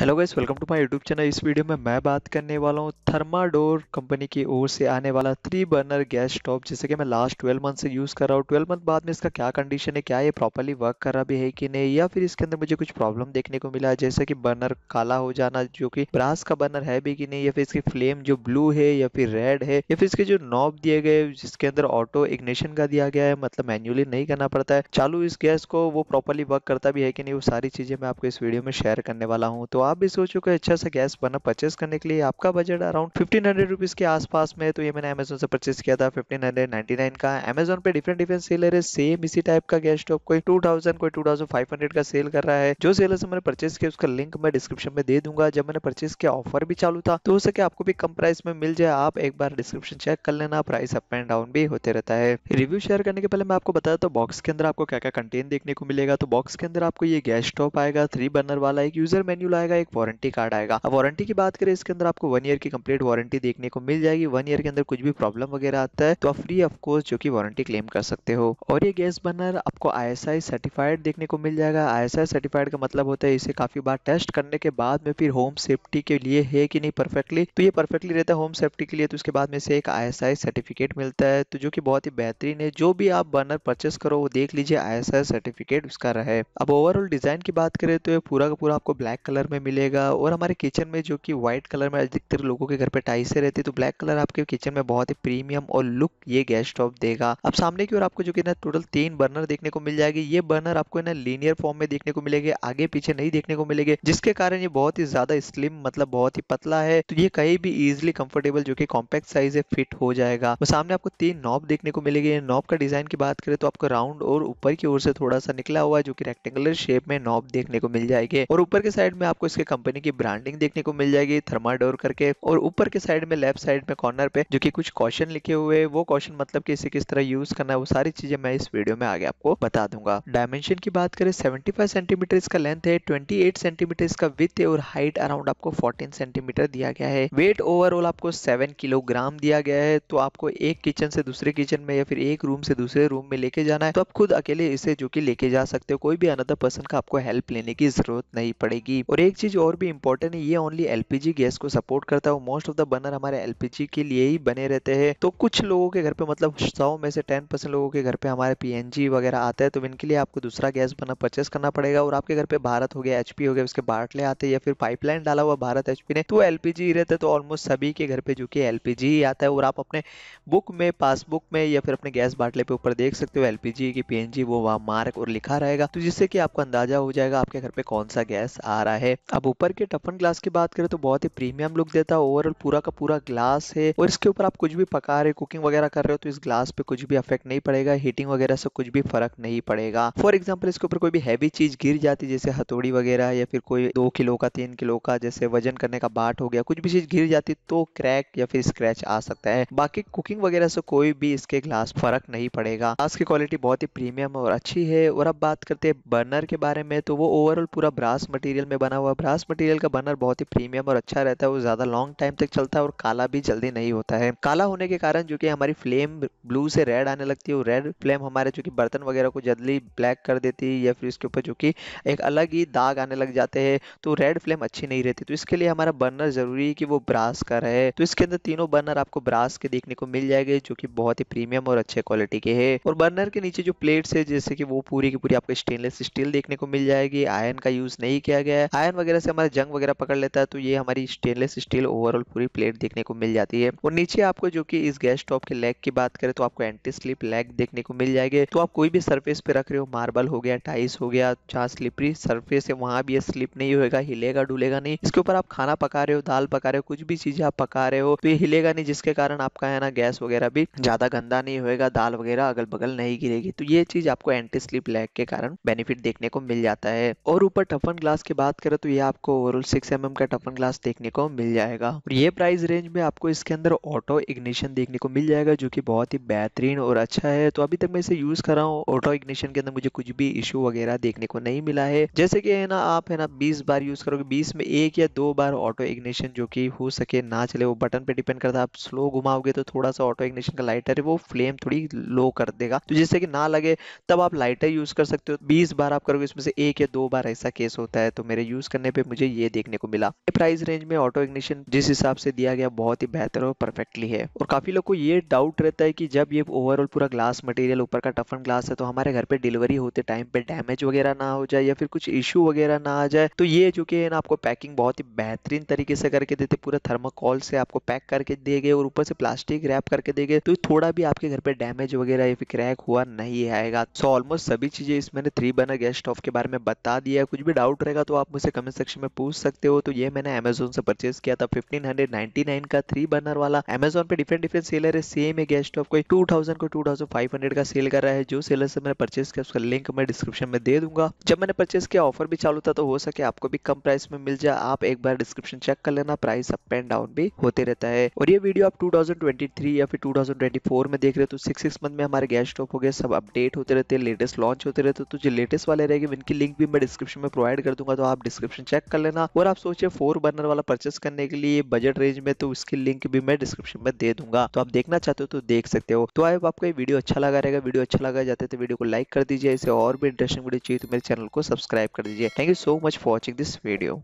hello guys welcome to my YouTube channel इस video में मैं बात करने वाला हूँ थर्माडोर कंपनी की ओर से आने वाला थ्री बर्नर गैस स्टोव जैसे कि मैं लास्ट ट्वेल्व मंथ से यूज़ कर रहा हूँ ट्वेल्व मंथ बाद में इसका क्या कंडीशन है क्या ये प्रॉपरली वर्क कर रहा भी है कि नहीं या फिर इसके अंदर मुझे कुछ प्रॉब्लम देखने को मिला जैसे कि बर्नर काला हो जाना जो कि ब्रास का बर्नर है भी कि नहीं या फिर इसकी फ्लेम जो ब्लू है या फिर रेड है या फिर इसके जो नॉब दिए गए जिसके अंदर ऑटो इग्निशन का दिया गया है मतलब मैन्युअली नहीं करना पड़ता है चालू इस गैस को वो प्रॉपरली वर्क करता भी है कि नहीं वो सारी चीज़ें मैं आपको इस वीडियो में शेयर करने वाला हूँ तो आप भी सोच चुके अच्छा सा गैस बना परचेस करने के लिए आपका budget around fifteen hundred rupees के आसपास में तो ये मैंने अमेजोन से परचेस किया था फिफ्टीन हंड्रेड नाइन्टी नाइन का अमेजोन पे डिफरेंट डिफरेंट सेलर है सेम इसी टाइप का गैस स्टॉप कोई टू थाउजेंड कोई टू थाउजेंड फाइव हंड्रेड का सेल कर रहा है जो सेलर से मैंने परचेस किया उसका लिंक मैं डिस्क्रिप्शन में दे दूंगा जब मैंने परचेस किया ऑफर भी चालू था तो हो सके आपको भी कम प्राइस में मिल जाए आप एक बार डिस्क्रिप्शन चेक कर लेना प्राइस अप एंड डाउन भी होते रहता है रिव्यू शेयर करने के पहले मैं आपको बताया तो बॉक्स के अंदर आपको क्या क्या कंटेन देखने को मिलेगा तो बॉक्स के अंदर आपको ये गैस स्टॉप आएगा थ्री बर्नर वाला एक यूजर मेन्यू आएगा एक वारंटी कार्ड आएगा अब वारंटी की बात करें इसके अंदर आपको वन ईयर की कंप्लीट वारंटी देखने को मिल जाएगी वन ईयर के अंदर कुछ भी प्रॉब्लम वगैरह आता है तो आप फ्री ऑफ कोर्स जो की वारंटी क्लेम कर सकते हो और ये गैस बर्नर आपको आई सर्टिफाइड देखने को मिल जाएगा आई सर्टिफाइड का मतलब होता है इसे काफी बार टेस्ट करने के बाद में फिर होम सेफ्टी के लिए है कि नहीं परफेक्टली तो ये परफेक्टली रहता है होम सेफ्टी के लिए तो उसके बाद में से एक आई सर्टिफिकेट मिलता है तो जो कि बहुत ही बेहतरीन है जो भी आप बर्नर परचेस करो वो देख लीजिए आई सर्टिफिकेट उसका रहे अब ओवरऑल डिजाइन की बात करें तो ये पूरा का पूरा आपको ब्लैक कलर में मिलेगा और हमारे किचन में जो कि व्हाइट कलर में अधिकतर लोगों के घर पे टाइल्स रहती है तो ब्लैक कलर आपके किचन में बहुत ही प्रीमियम और लुक ये गैस स्टॉप देगा अब सामने की ओर आपको जो कि ना टोटल तीन बर्नर देखने को मिल जाएगी ये बर्नर आपको ना लीनियर फॉर्म में देखने को मिलेगा आगे पीछे नहीं देखने को मिलेगी जिसके कारण ये बहुत ही ज्यादा स्लिम मतलब बहुत ही पतला है तो ये कहीं भी इजिली कंफर्टेबल जो कि कॉम्पैक्ट साइज है फिट हो जाएगा और सामने आपको तीन नॉब देखने को मिलेगी नॉब का डिजाइन की बात करें तो आपको राउंड और ऊपर की ओर से थोड़ा सा निकला हुआ जो कि रेक्टेंगुलर शेप में नॉब देखने को मिल जाएगी और ऊपर के साइड में आपको इसके कंपनी की ब्रांडिंग देखने को मिल जाएगी थर्माडोर करके और ऊपर के साइड में लेफ्ट साइड में कॉर्नर पे जो कि कुछ क्वेश्चन लिखे हुए हैं वो क्वेश्चन मतलब कि इसे किस तरह यूज करना है वो सारी चीजें मैं इस वीडियो में आगे आपको बता दूंगा डायमेंशन की बात करें 75 सेंटीमीटर इसका लेंथ है 28 सेंटीमीटर इसका विथ है और हाइट अराउंड आपको फोर्टीन सेंटीमीटर दिया गया है वेट ओवरऑल आपको सेवन किलोग्राम दिया गया है तो आपको एक किचन से दूसरे किचन में या फिर एक रूम से दूसरे रूम में लेके जाना है तो आप खुद अकेले इसे जो कि लेके जा सकते हो कोई भी अनदर पर्सन का आपको हेल्प लेने की जरूरत नहीं पड़ेगी और एक चीज़ और भी इंपॉर्टेंट है ये ओनली एलपीजी गैस को सपोर्ट करता है मोस्ट ऑफ द बर्नर हमारे एलपीजी के लिए ही बने रहते हैं तो कुछ लोगों के घर पे मतलब सौ में से टेन परसेंट लोगों के घर पे हमारे पीएनजी वगैरह आता है तो इनके लिए आपको दूसरा गैस बना परचेस करना पड़ेगा और आपके घर पे भारत हो गया एचपी हो गया उसके बाटले आते हैं या फिर पाइपलाइन डाला हुआ भारत एचपी ने तो एलपीजी रहता है तो ऑलमोस्ट सभी के घर पे जो कि एलपीजी ही आता है और आप अपने बुक में पासबुक में या फिर अपने गैस बाटले पे ऊपर देख सकते हो एलपीजी की पीएनजी वो वहां मार्क और लिखा रहेगा तो जिससे कि आपको अंदाजा हो जाएगा आपके घर पे कौन सा गैस आ रहा है अब ऊपर के टफन ग्लास की बात करें तो बहुत ही प्रीमियम लुक देता है ओवरऑल पूरा का पूरा ग्लास है और इसके ऊपर आप कुछ भी पका रहे कुकिंग वगैरह कर रहे हो तो इस ग्लास पे कुछ भी अफेक्ट नहीं पड़ेगा हीटिंग वगैरह से कुछ भी फर्क नहीं पड़ेगा फॉर एग्जाम्पल इसके ऊपर कोई भी हैवी चीज गिर जाती जैसे हथौड़ी वगैरह या फिर कोई दो किलो का तीन किलो का जैसे वजन करने का बाट हो गया कुछ भी चीज गिर जाती तो क्रैक या फिर स्क्रैच आ सकता है बाकी कुकिंग वगैरह से कोई भी इसके ग्लास फर्क नहीं पड़ेगा ग्लास की क्वालिटी बहुत ही प्रीमियम और अच्छी है और अब बात करते हैं बर्नर के बारे में तो वो ओवरऑल पूरा ब्रास मटेरियल में बना हुआ ब्रास मटेरियल का बर्नर बहुत ही प्रीमियम और अच्छा रहता है वो ज़्यादा लॉन्ग टाइम तक चलता है और काला भी जल्दी नहीं होता है काला होने के कारण जो कि हमारी फ्लेम ब्लू से रेड आने लगती है और रेड फ्लेम हमारे जो कि बर्तन वगैरह को जल्दी ब्लैक कर देती है या फिर इसके ऊपर जो कि एक अलग ही दाग आने लग जाते हैं तो रेड फ्लेम अच्छी नहीं रहती तो इसके लिए हमारा बर्नर ज़रूरी है कि वो ब्रास का रहे तो इसके अंदर तीनों बर्नर आपको ब्रास के देखने को मिल जाएंगे जो कि बहुत ही प्रीमियम और अच्छे क्वालिटी के है और बर्नर के नीचे जो प्लेट्स है जैसे कि वो पूरी की पूरी आपको स्टेनलेस स्टील देखने को मिल जाएगी आयन का यूज़ नहीं किया गया है आयन वगैरह वगैरह से हमारा जंग वगैरह पकड़ लेता है तो ये हमारी स्टेनलेस स्टील ओवरऑल पूरी प्लेट देखने को मिल जाती है और नीचे आपको जो कि इस गैस स्टॉप के लेग की बात करें तो आपको एंटी स्लिप लेग देखने को मिल जाएगी तो आप कोई भी सर्फेस पे रख रहे हो मार्बल हो गया टाइस हो गया जहाँ स्लिपरी सर्फेस है वहाँ भी ये स्लिप नहीं होगा हिलेगा डुलेगा नहीं इसके ऊपर आप खाना पका रहे हो दाल पका रहे हो कुछ भी चीजें आप पका रहे हो तो ये हिलेगा नहीं जिसके कारण आपका है ना गैस वगैरह भी ज्यादा गंदा नहीं होगा दाल वगैरह अगल बगल नहीं गिरेगी तो ये चीज आपको एंटी स्लिप लेग के कारण बेनिफिट देखने को मिल जाता है और ऊपर टफन ग्लास की बात करें तो ये भी आपको ओवरऑल सिक्स एम का टफन ग्लास देखने को मिल जाएगा और ये प्राइस रेंज में आपको इसके अंदर ऑटो इग्निशन देखने को मिल जाएगा जो कि बहुत ही बेहतरीन और अच्छा है तो अभी तक मैं इसे यूज कर रहा हूँ ऑटो इग्निशन के अंदर मुझे कुछ भी इशू वगैरह देखने को नहीं मिला है जैसे कि है ना आप है ना बीस बार यूज करोगे बीस में एक या दो बार ऑटो इग्निशन जो कि हो सके ना चले वो बटन पे डिपेंड करता है आप स्लो घुमाओगे तो थोड़ा सा ऑटो इग्निशन का लाइटर है वो फ्लेम थोड़ी लो कर देगा तो जिससे कि ना लगे तब आप लाइटर यूज कर सकते हो बीस बार आप करोगे इसमें से एक या दो बार ऐसा केस होता है तो मेरे यूज करने करने पे मुझे ये देखने को मिला प्राइस रेंज में ऑटो इग्निशन जिस हिसाब से दिया गया बहुत ही बेहतर और परफेक्टली है और काफी लोग को ये डाउट रहता है कि जब ये ओवरऑल पूरा ग्लास मटेरियल ऊपर का टफन ग्लास है तो हमारे घर पे डिलीवरी होते टाइम पे डैमेज वगैरह ना हो जाए या फिर कुछ इश्यू वगैरह ना आ जाए तो ये जो कि है ना आपको पैकिंग बहुत ही बेहतरीन तरीके से करके देते पूरा थर्मोकॉल से आपको पैक करके दे गए और ऊपर से प्लास्टिक रैप करके दे गए तो थोड़ा भी आपके घर पे डैमेज वगैरह या फिर क्रैक हुआ नहीं आएगा सो ऑलमोस्ट सभी चीजें इस मैंने थ्री बर्नर गेस्ट ऑफ के बारे में बता दिया कुछ भी डाउट रहेगा तो आप मुझे कमेंट सेक्शन में पूछ सकते हो तो ये मैंने अमेजोन से परचेज किया था फिफ्टीन हंड्रेड नाइन का थ्री बर्नर वाला अमेजोन पे डिफरेंट डिफरेंट सेलर है सेम है गैस स्टोव कोई टू को टू का सेल कर रहा है जो सेलर से मैंने परचेज किया उसका लिंक मैं डिस्क्रिप्शन में दे दूंगा जब मैंने परचेज किया ऑफर भी चालू था तो हो सके आपको भी कम प्राइस में मिल जाए आप एक बार डिस्क्रिप्शन चेक कर लेना प्राइस अप एंड डाउन भी होते रहता है और ये वीडियो आप 2023 या फिर 2024 में देख रहे हो तो सिक्स सिक्स मंथ में हमारे गैस स्टॉप हो गए सब अपडेट होते रहते हैं लेटेस्ट लॉन्च होते रहते तो जो लेटेस्ट वाले रहेंगे उनकी लिंक भी मैं डिस्क्रिप्शन में प्रोवाइड कर दूंगा तो आप डिस्क्रिप्शन चेक कर लेना और आप सोचे फोर बर्नर वाला परचेस करने के लिए बजट रेंज में तो उसकी लिंक भी मैं डिस्क्रिप्शन में दे दूंगा तो आप देखना चाहते हो तो देख सकते हो तो आप आपको वीडियो अच्छा लगा रहेगा वीडियो अच्छा लगा जाते तो वीडियो को लाइक कर दीजिए इसे और भी इंटरेस्टिंग वीडियो चाहिए तो मेरे चैनल को सब्सक्राइब कर दीजिए thank you so much for watching this video